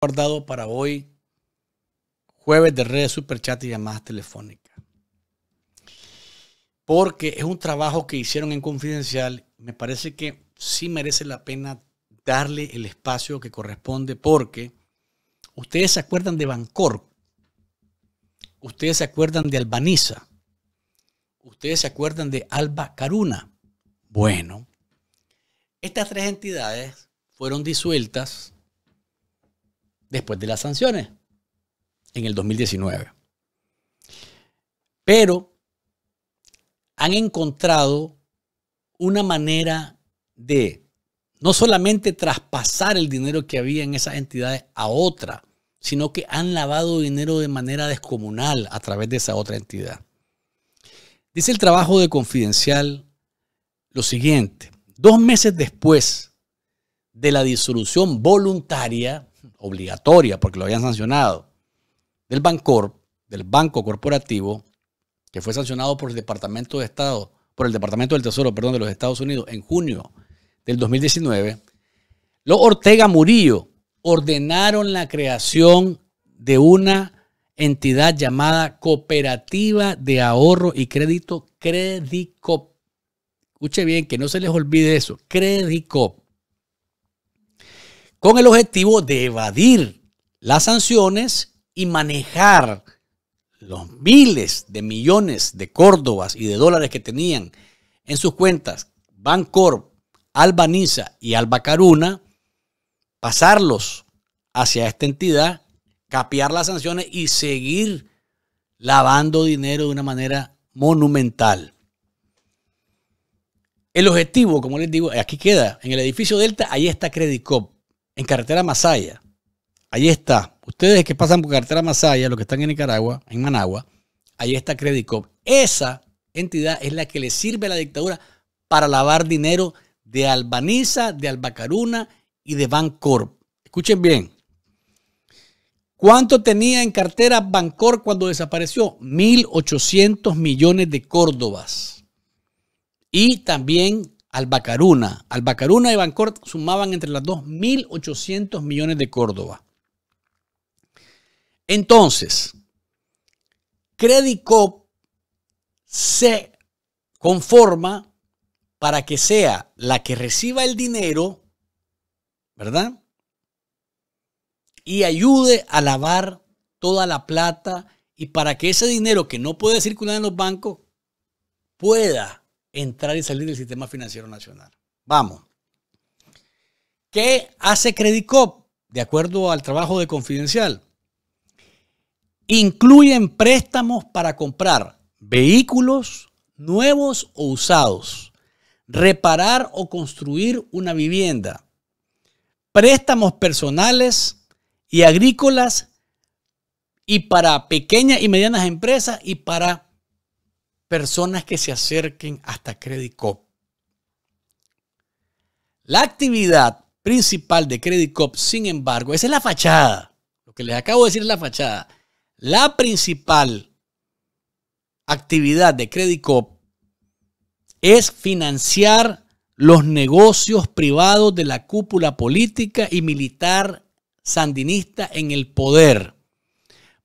guardado para hoy, jueves de redes chat y llamadas telefónicas. Porque es un trabajo que hicieron en confidencial. Me parece que sí merece la pena darle el espacio que corresponde porque ustedes se acuerdan de Bancor, ustedes se acuerdan de Albaniza, ustedes se acuerdan de Alba Caruna. Bueno, estas tres entidades fueron disueltas después de las sanciones, en el 2019. Pero han encontrado una manera de no solamente traspasar el dinero que había en esas entidades a otra, sino que han lavado dinero de manera descomunal a través de esa otra entidad. Dice el trabajo de Confidencial lo siguiente, dos meses después de la disolución voluntaria obligatoria porque lo habían sancionado, del del Banco Corporativo, que fue sancionado por el Departamento de Estado, por el Departamento del Tesoro, perdón, de los Estados Unidos en junio del 2019, los Ortega Murillo ordenaron la creación de una entidad llamada Cooperativa de Ahorro y Crédito Credicop. Escuche bien, que no se les olvide eso, Credicop con el objetivo de evadir las sanciones y manejar los miles de millones de córdobas y de dólares que tenían en sus cuentas Bancorp, Albaniza y Albacaruna, pasarlos hacia esta entidad, capear las sanciones y seguir lavando dinero de una manera monumental. El objetivo, como les digo, aquí queda, en el edificio Delta, ahí está Credicop en carretera Masaya. Ahí está. Ustedes que pasan por carretera Masaya, los que están en Nicaragua, en Managua, ahí está Credit Esa entidad es la que le sirve a la dictadura para lavar dinero de Albaniza, de Albacaruna y de Bancorp. Escuchen bien. ¿Cuánto tenía en cartera Bancorp cuando desapareció? 1.800 millones de córdobas. Y también Albacaruna, Albacaruna y Bancor sumaban entre las 2.800 millones de Córdoba. Entonces, Credit se conforma para que sea la que reciba el dinero, ¿verdad? Y ayude a lavar toda la plata y para que ese dinero que no puede circular en los bancos pueda entrar y salir del sistema financiero nacional. Vamos. ¿Qué hace Credicop? De acuerdo al trabajo de Confidencial, incluyen préstamos para comprar vehículos nuevos o usados, reparar o construir una vivienda, préstamos personales y agrícolas y para pequeñas y medianas empresas y para personas que se acerquen hasta Credit Cop. La actividad principal de Credit Cop, sin embargo, esa es la fachada. Lo que les acabo de decir es la fachada. La principal actividad de Credit Cop es financiar los negocios privados de la cúpula política y militar sandinista en el poder,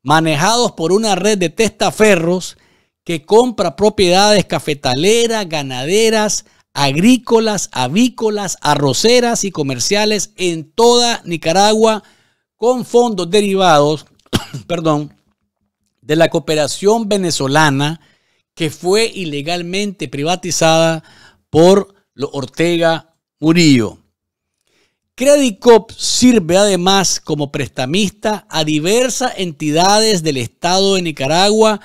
manejados por una red de testaferros que compra propiedades cafetaleras, ganaderas, agrícolas, avícolas, arroceras y comerciales en toda Nicaragua con fondos derivados, perdón, de la cooperación venezolana que fue ilegalmente privatizada por Ortega Murillo. Credicop sirve además como prestamista a diversas entidades del Estado de Nicaragua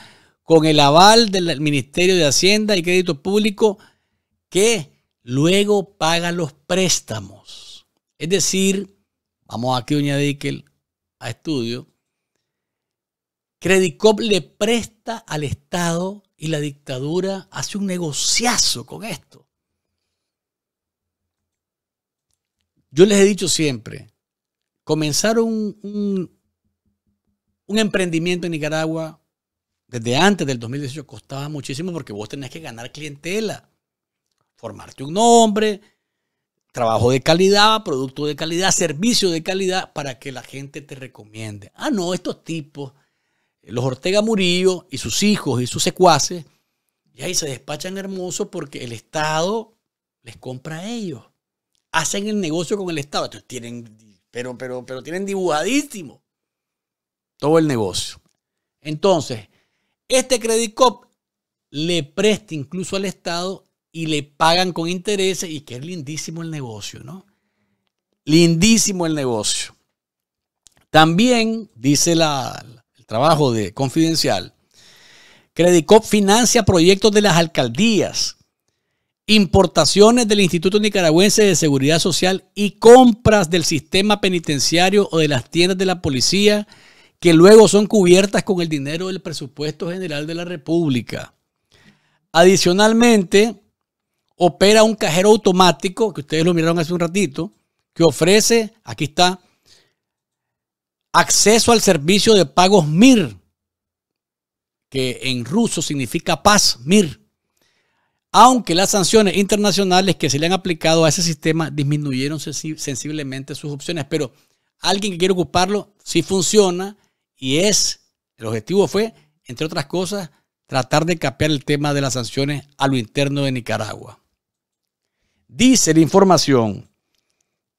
con el aval del Ministerio de Hacienda y Crédito Público que luego paga los préstamos. Es decir, vamos aquí, doña Dickel, a estudio. Credicop le presta al Estado y la dictadura hace un negociazo con esto. Yo les he dicho siempre, comenzaron un emprendimiento en Nicaragua desde antes del 2018 costaba muchísimo porque vos tenés que ganar clientela, formarte un nombre, trabajo de calidad, producto de calidad, servicio de calidad para que la gente te recomiende. Ah, no, estos tipos, eh, los Ortega Murillo y sus hijos y sus secuaces, y ahí se despachan hermosos porque el Estado les compra a ellos. Hacen el negocio con el Estado. tienen, pero, pero, pero tienen dibujadísimo todo el negocio. Entonces, este Credit le presta incluso al Estado y le pagan con intereses y que es lindísimo el negocio, ¿no? Lindísimo el negocio. También dice la, el trabajo de Confidencial, Cop financia proyectos de las alcaldías, importaciones del Instituto Nicaragüense de Seguridad Social y compras del sistema penitenciario o de las tiendas de la policía que luego son cubiertas con el dinero del presupuesto general de la República. Adicionalmente, opera un cajero automático, que ustedes lo miraron hace un ratito, que ofrece, aquí está, acceso al servicio de pagos MIR, que en ruso significa paz, MIR, aunque las sanciones internacionales que se le han aplicado a ese sistema disminuyeron sensiblemente sus opciones, pero alguien que quiere ocuparlo sí funciona y es, el objetivo fue, entre otras cosas, tratar de capear el tema de las sanciones a lo interno de Nicaragua. Dice la información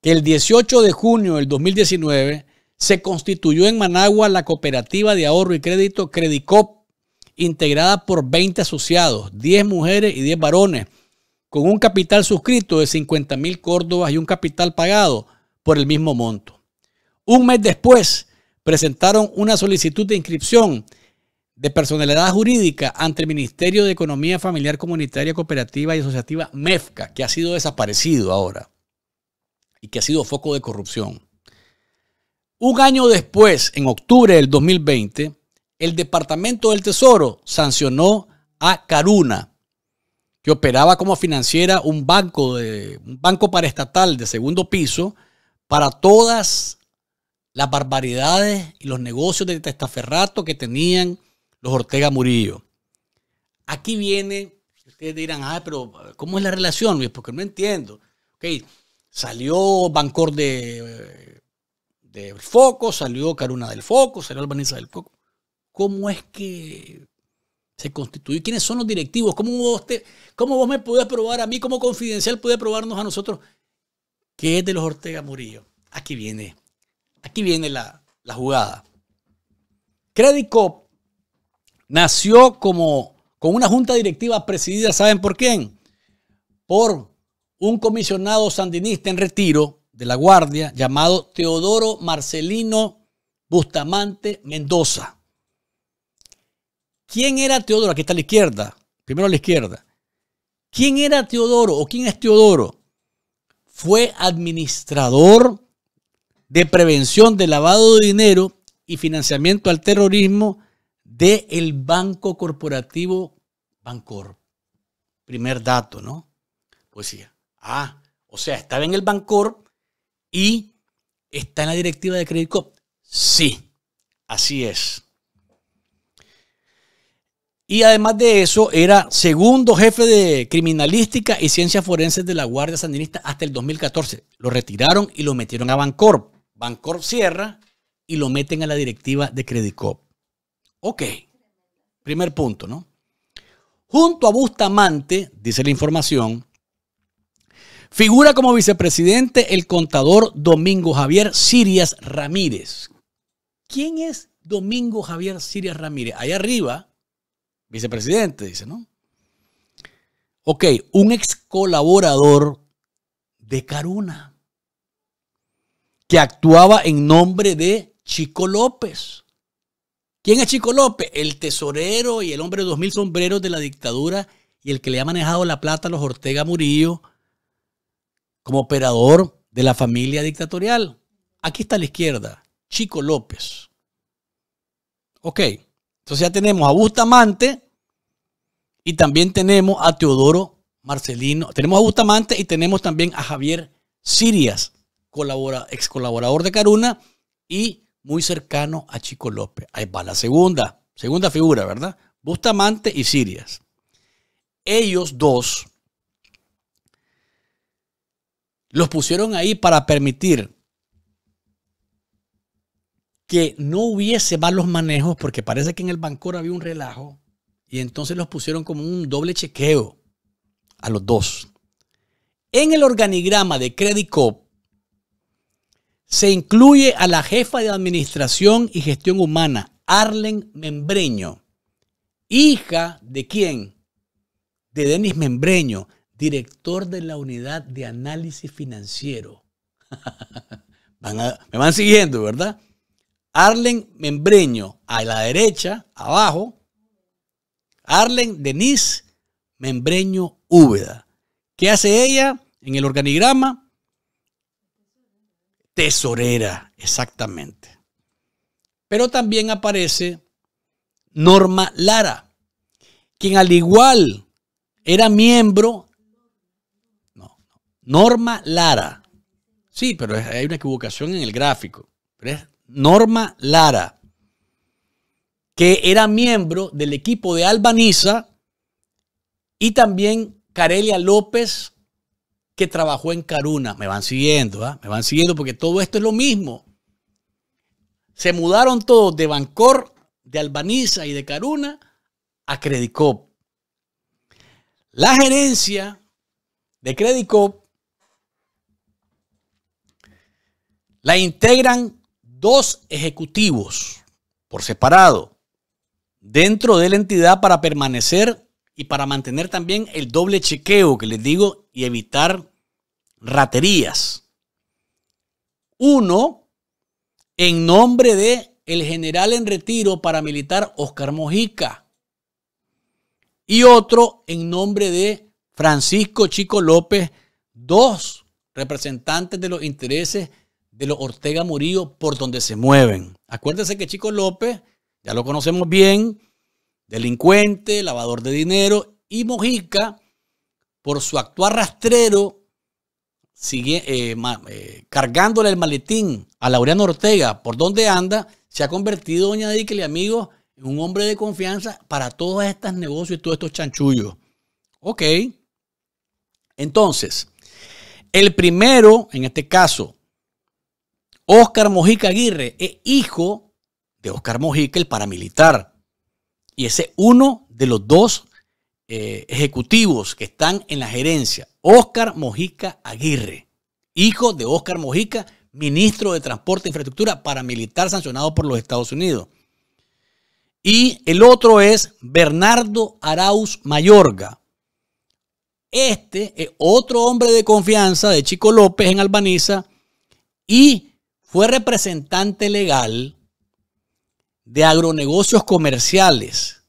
que el 18 de junio del 2019 se constituyó en Managua la cooperativa de ahorro y crédito Credicop, integrada por 20 asociados, 10 mujeres y 10 varones, con un capital suscrito de 50 mil córdobas y un capital pagado por el mismo monto. Un mes después presentaron una solicitud de inscripción de personalidad jurídica ante el Ministerio de Economía Familiar Comunitaria Cooperativa y Asociativa MEFCA, que ha sido desaparecido ahora y que ha sido foco de corrupción. Un año después, en octubre del 2020, el Departamento del Tesoro sancionó a Caruna, que operaba como financiera un banco, un banco paraestatal de segundo piso para todas las barbaridades y los negocios de testaferrato que tenían los Ortega Murillo. Aquí viene, ustedes dirán, ah, pero ¿cómo es la relación, pues, Porque no entiendo. Salió Bancor de, de Foco, salió Caruna del Foco, salió Albaniza del Foco. ¿Cómo es que se constituye ¿Quiénes son los directivos? ¿Cómo vos, cómo vos me podés probar a mí? como confidencial puede probarnos a nosotros? ¿Qué es de los Ortega Murillo? Aquí viene Aquí viene la, jugada. Crédico nació como con una junta directiva presidida, ¿saben por quién? Por un comisionado sandinista en retiro de la Guardia llamado Teodoro Marcelino Bustamante Mendoza. ¿Quién era Teodoro? Aquí está a la izquierda, primero a la izquierda. ¿Quién era Teodoro o quién es Teodoro? Fue administrador de prevención de lavado de dinero y financiamiento al terrorismo del el Banco Corporativo Bancor. Primer dato, ¿no? Poesía. Ah, o sea, estaba en el Bancor y está en la directiva de Credit Sí, así es. Y además de eso, era segundo jefe de criminalística y ciencias forenses de la Guardia Sandinista hasta el 2014. Lo retiraron y lo metieron a Bancorp. Bancorp cierra y lo meten a la directiva de Credicop. Ok, primer punto, ¿no? Junto a Bustamante, dice la información, figura como vicepresidente el contador Domingo Javier Sirias Ramírez. ¿Quién es Domingo Javier Sirias Ramírez? Ahí arriba, vicepresidente, dice, ¿no? Ok, un ex colaborador de Caruna que actuaba en nombre de Chico López. ¿Quién es Chico López? El tesorero y el hombre de dos mil sombreros de la dictadura y el que le ha manejado la plata a los Ortega Murillo como operador de la familia dictatorial. Aquí está a la izquierda, Chico López. Ok, entonces ya tenemos a Bustamante y también tenemos a Teodoro Marcelino. Tenemos a Bustamante y tenemos también a Javier Sirias ex colaborador de Caruna y muy cercano a Chico López. Ahí va la segunda, segunda figura, ¿verdad? Bustamante y Sirias. Ellos dos los pusieron ahí para permitir que no hubiese malos manejos, porque parece que en el Bancor había un relajo, y entonces los pusieron como un doble chequeo a los dos. En el organigrama de Credit se incluye a la jefa de Administración y Gestión Humana, Arlen Membreño, hija de quién? De Denis Membreño, director de la Unidad de Análisis Financiero. me van siguiendo, ¿verdad? Arlen Membreño, a la derecha, abajo. Arlen Denis Membreño Úbeda. ¿Qué hace ella en el organigrama? tesorera, exactamente. Pero también aparece Norma Lara, quien al igual era miembro, no, Norma Lara. Sí, pero hay una equivocación en el gráfico. Norma Lara, que era miembro del equipo de Albaniza y también Carelia López que trabajó en Caruna. Me van siguiendo, ¿ah? me van siguiendo porque todo esto es lo mismo. Se mudaron todos de Bancor, de Albaniza y de Caruna a Credicop. La gerencia de Credicop la integran dos ejecutivos por separado dentro de la entidad para permanecer y para mantener también el doble chequeo que les digo y evitar raterías. Uno, en nombre de el general en retiro paramilitar Oscar Mojica. Y otro en nombre de Francisco Chico López, dos representantes de los intereses de los Ortega Murillo por donde se mueven. Acuérdense que Chico López, ya lo conocemos bien, delincuente, lavador de dinero, y Mojica, por su actuar rastrero, sigue eh, eh, cargándole el maletín a Laureano Ortega, por donde anda, se ha convertido, doña y amigos, en un hombre de confianza para todos estos negocios y todos estos chanchullos. Ok. Entonces, el primero, en este caso, Oscar Mojica Aguirre, es hijo de Oscar Mojica, el paramilitar. Y ese uno de los dos eh, ejecutivos que están en la gerencia, Óscar Mojica Aguirre, hijo de Óscar Mojica, ministro de Transporte e Infraestructura paramilitar sancionado por los Estados Unidos. Y el otro es Bernardo Arauz Mayorga. Este es otro hombre de confianza de Chico López en Albaniza y fue representante legal de agronegocios comerciales.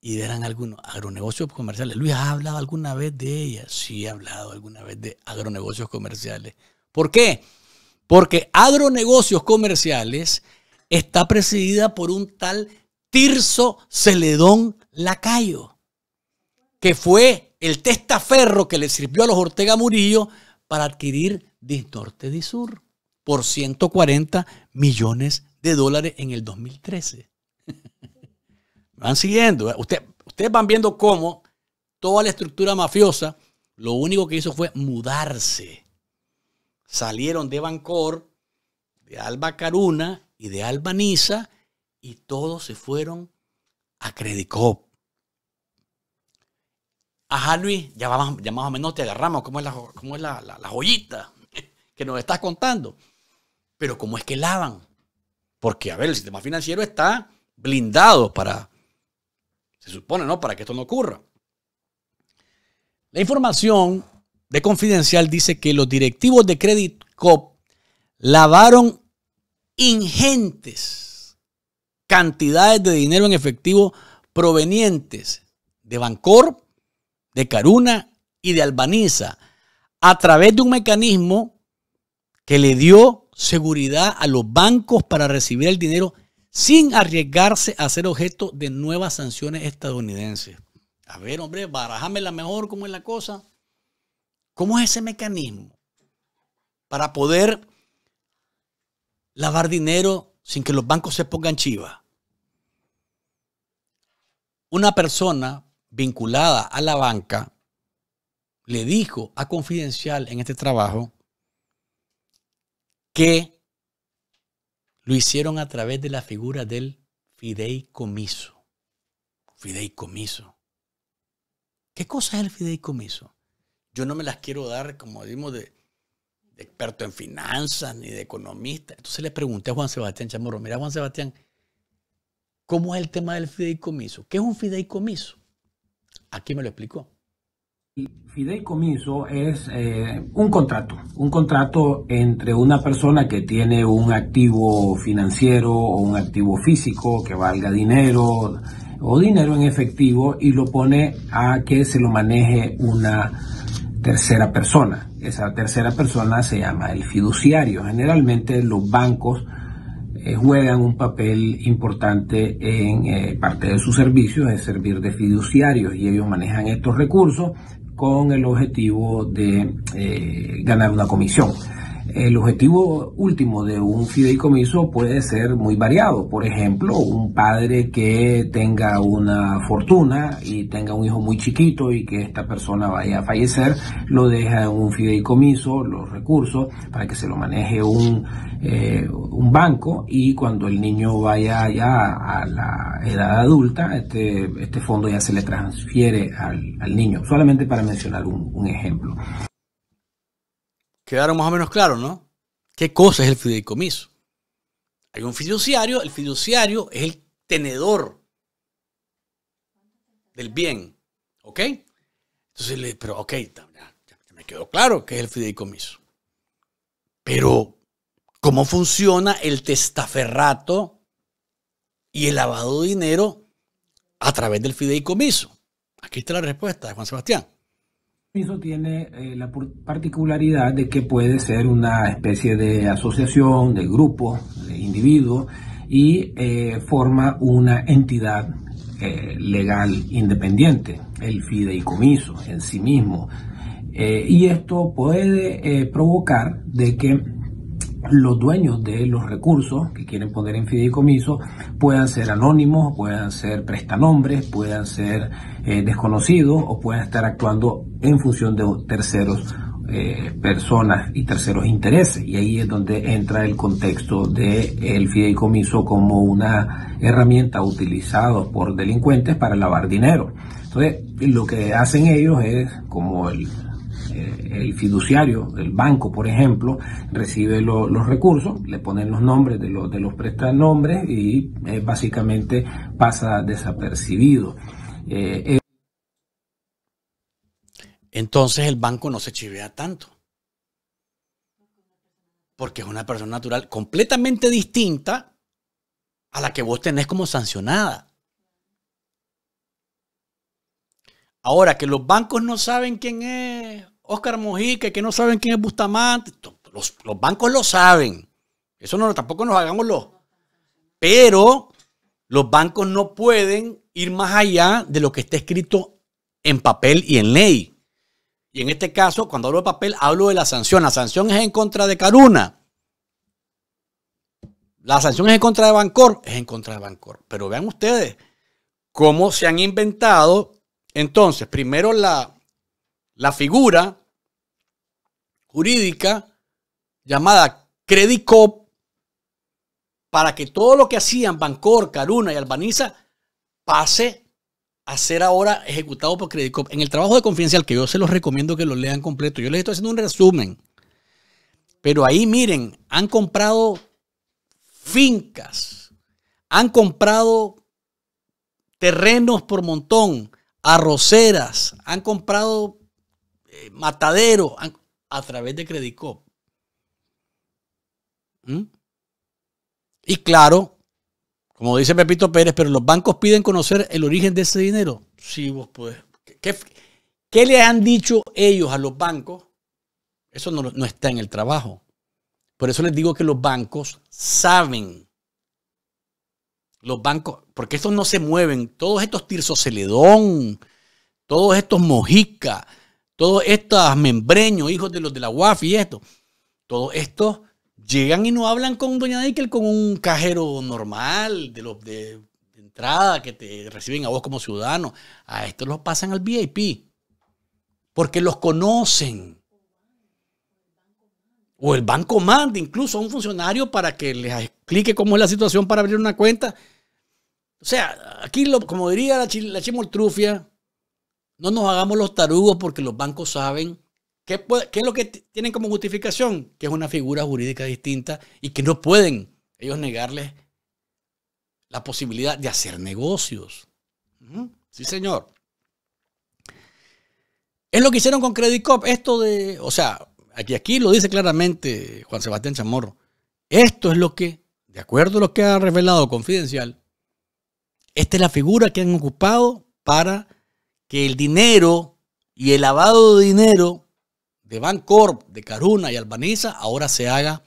Y eran algunos, agronegocios comerciales. Luis, ha hablado alguna vez de ella? Sí, ha hablado alguna vez de agronegocios comerciales. ¿Por qué? Porque agronegocios comerciales está presidida por un tal Tirso Celedón Lacayo, que fue el testaferro que le sirvió a los Ortega Murillo para adquirir Disnorte Disur por 140 millones de dólares en el 2013. van siguiendo. ¿eh? Usted, ustedes van viendo cómo toda la estructura mafiosa lo único que hizo fue mudarse. Salieron de Bancor, de Alba Caruna y de Albaniza y todos se fueron a Credicop. Ajá, Luis, ya, vamos, ya más o menos te agarramos. ¿Cómo es, la, la, la joyita que nos estás contando? Pero ¿cómo es que lavan? Porque, a ver, el sistema financiero está blindado para, se supone, ¿no? Para que esto no ocurra. La información de Confidencial dice que los directivos de Credit Cop lavaron ingentes cantidades de dinero en efectivo provenientes de Bancor, de Caruna y de Albaniza a través de un mecanismo que le dio seguridad a los bancos para recibir el dinero sin arriesgarse a ser objeto de nuevas sanciones estadounidenses. A ver, hombre, barajame la mejor, ¿cómo es la cosa? ¿Cómo es ese mecanismo para poder lavar dinero sin que los bancos se pongan chivas? Una persona vinculada a la banca le dijo a Confidencial en este trabajo que lo hicieron a través de la figura del fideicomiso. Fideicomiso. ¿Qué cosa es el fideicomiso? Yo no me las quiero dar, como decimos, de, de experto en finanzas ni de economista. Entonces le pregunté a Juan Sebastián Chamorro, mira Juan Sebastián, ¿cómo es el tema del fideicomiso? ¿Qué es un fideicomiso? Aquí me lo explicó. Fideicomiso es eh, un contrato, un contrato entre una persona que tiene un activo financiero o un activo físico que valga dinero o dinero en efectivo y lo pone a que se lo maneje una tercera persona. Esa tercera persona se llama el fiduciario. Generalmente los bancos eh, juegan un papel importante en eh, parte de sus servicios, es servir de fiduciarios y ellos manejan estos recursos con el objetivo de eh, ganar una comisión. El objetivo último de un fideicomiso puede ser muy variado. Por ejemplo, un padre que tenga una fortuna y tenga un hijo muy chiquito y que esta persona vaya a fallecer, lo deja en un fideicomiso, los recursos, para que se lo maneje un, eh, un banco y cuando el niño vaya ya a la edad adulta, este, este fondo ya se le transfiere al, al niño. Solamente para mencionar un ejemplo quedaron más o menos claros, ¿no? ¿Qué cosa es el fideicomiso? Hay un fiduciario, el fiduciario es el tenedor del bien, ¿ok? Entonces le pero ok, ya, me quedó claro qué es el fideicomiso. Pero, ¿cómo funciona el testaferrato y el lavado de dinero a través del fideicomiso? Aquí está la respuesta de Juan Sebastián fideicomiso tiene eh, la particularidad de que puede ser una especie de asociación, de grupo, de individuo y eh, forma una entidad eh, legal independiente, el fideicomiso en sí mismo. y esto puede provocar de que los dueños de los recursos que quieren poner en fideicomiso puedan ser anónimos, puedan ser prestanombres, puedan ser eh, desconocido o puedan estar actuando en función de terceros eh, personas y terceros intereses. Y ahí es donde entra el contexto del el fideicomiso como una herramienta utilizada por delincuentes para lavar dinero. Entonces, lo que hacen ellos es, como el, eh, fiduciario, el banco, por ejemplo, recibe los recursos, le ponen los nombres de, los de los prestanombres y básicamente pasa desapercibido. Eh, eh. Entonces el banco no se chivea tanto. Porque es una persona natural completamente distinta a la que vos tenés como sancionada. Ahora, que los bancos no saben quién es Oscar Mojica, que no saben quién es Bustamante, los, bancos lo saben. Eso no, tampoco nos hagamos los. Pero los bancos no pueden ir más allá de lo que está escrito en papel y en ley. Y en este caso, cuando hablo de papel, hablo de la sanción. La sanción es en contra de Caruna. La sanción es en contra de Bancor. Es en contra de Bancor. Pero vean ustedes cómo se han inventado. Entonces, primero la, la figura jurídica llamada Crédico para que todo lo que hacían Bancor, Caruna y Albaniza pase a ser ahora ejecutado por Credit En el trabajo de confidencial, que yo se los recomiendo que lo lean completo, yo les estoy haciendo un resumen. Pero ahí miren, han comprado fincas, han comprado terrenos por montón, arroceras, han comprado eh, mataderos a través de Credit Cop. ¿Mm? Y claro, como dice Pepito Pérez, pero los bancos piden conocer el origen de ese dinero. Sí, vos podés. ¿Qué, le han dicho ellos a los bancos? Eso no, está en el trabajo. Por eso les digo que los bancos saben. Los bancos, porque estos no se mueven. Todos estos Tirso Celedón, todos estos Mojica, todos estos membreños, hijos de los de la UAF y esto. Todos estos llegan y no hablan con Doña Nickel con un cajero normal de los de, entrada que te reciben a vos como ciudadano. A estos los pasan al VIP porque los conocen. O el banco manda incluso a un funcionario para que les explique cómo es la situación para abrir una cuenta. O sea, aquí, lo, como diría la, chimoltrufia, no nos hagamos los tarugos porque los bancos saben ¿Qué, es lo que tienen como justificación? Que es una figura jurídica distinta y que no pueden ellos negarles la posibilidad de hacer negocios. Sí, señor. Es lo que hicieron con Credit Cop. Esto de, o sea, aquí, aquí lo dice claramente Juan Sebastián Chamorro. Esto es lo que, de acuerdo a lo que ha revelado Confidencial, esta es la figura que han ocupado para que el dinero y el lavado de dinero de Bancorp, de Caruna y Albaniza ahora se haga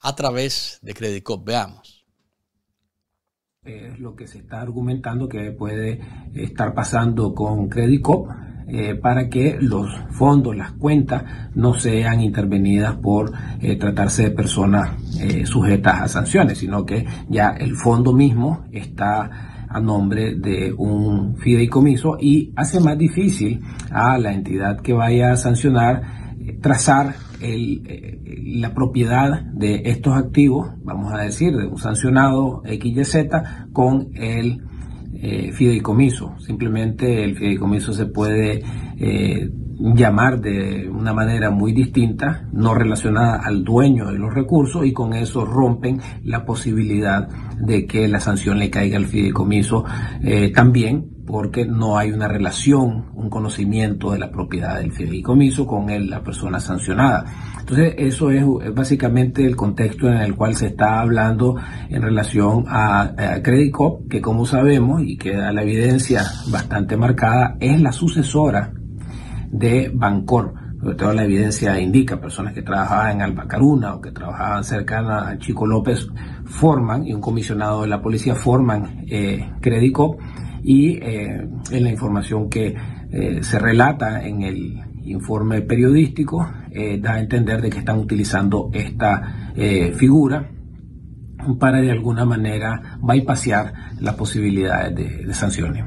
a través de Credit Veamos. Es eh, lo que se está argumentando que puede estar pasando con Credit eh, para que los fondos, las cuentas, no sean intervenidas por eh, tratarse de personas sujetas a sanciones, sino que ya el fondo mismo está a nombre de un fideicomiso y hace más difícil a la entidad que vaya a sancionar trazar eh, la propiedad de estos activos, vamos a decir, de un sancionado XYZ con el eh, fideicomiso. Simplemente el fideicomiso se puede eh, llamar de una manera muy distinta, no relacionada al dueño de los recursos y con eso rompen la posibilidad de que la sanción le caiga al fideicomiso también porque no hay una relación, un conocimiento de la propiedad del fideicomiso con él, la persona sancionada. Entonces, eso es, básicamente el contexto en el cual se está hablando en relación a, a que como sabemos y que da la evidencia bastante marcada, es la sucesora de Bancor sobre todo la evidencia indica, personas que trabajaban en Albacaruna o que trabajaban cercana a Chico López forman, y un comisionado de la policía forman eh, Crédico y en eh, la información que eh, se relata en el informe periodístico eh, da a entender de que están utilizando esta figura para de alguna manera bypasear las posibilidades de, sanciones.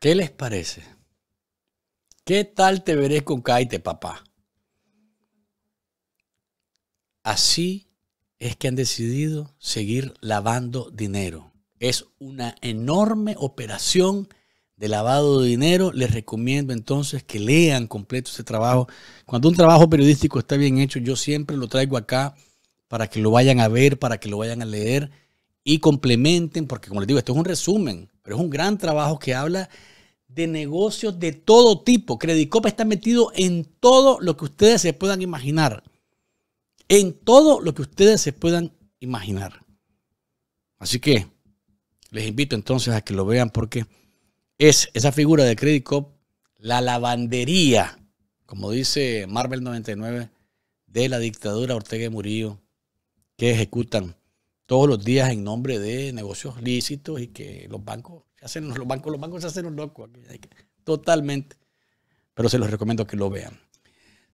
¿Qué les parece? ¿Qué tal te veré con Caite, papá? Así es que han decidido seguir lavando dinero. Es una enorme operación de lavado de dinero. Les recomiendo entonces que lean completo ese trabajo. Cuando un trabajo periodístico está bien hecho, yo siempre lo traigo acá para que lo vayan a ver, para que lo vayan a leer y complementen, porque como les digo, esto es un resumen, pero es un gran trabajo que habla de negocios de todo tipo. Copa está metido en todo lo que ustedes se puedan imaginar. En todo lo que ustedes se puedan imaginar. Así que les invito entonces a que lo vean porque es esa figura de Credit Cop, la lavandería, como dice Marvel 99, de la dictadura Ortega y Murillo, que ejecutan todos los días en nombre de negocios lícitos y que los bancos se hacen los bancos, los bancos se hacen los locos, totalmente. Pero se los recomiendo que lo vean.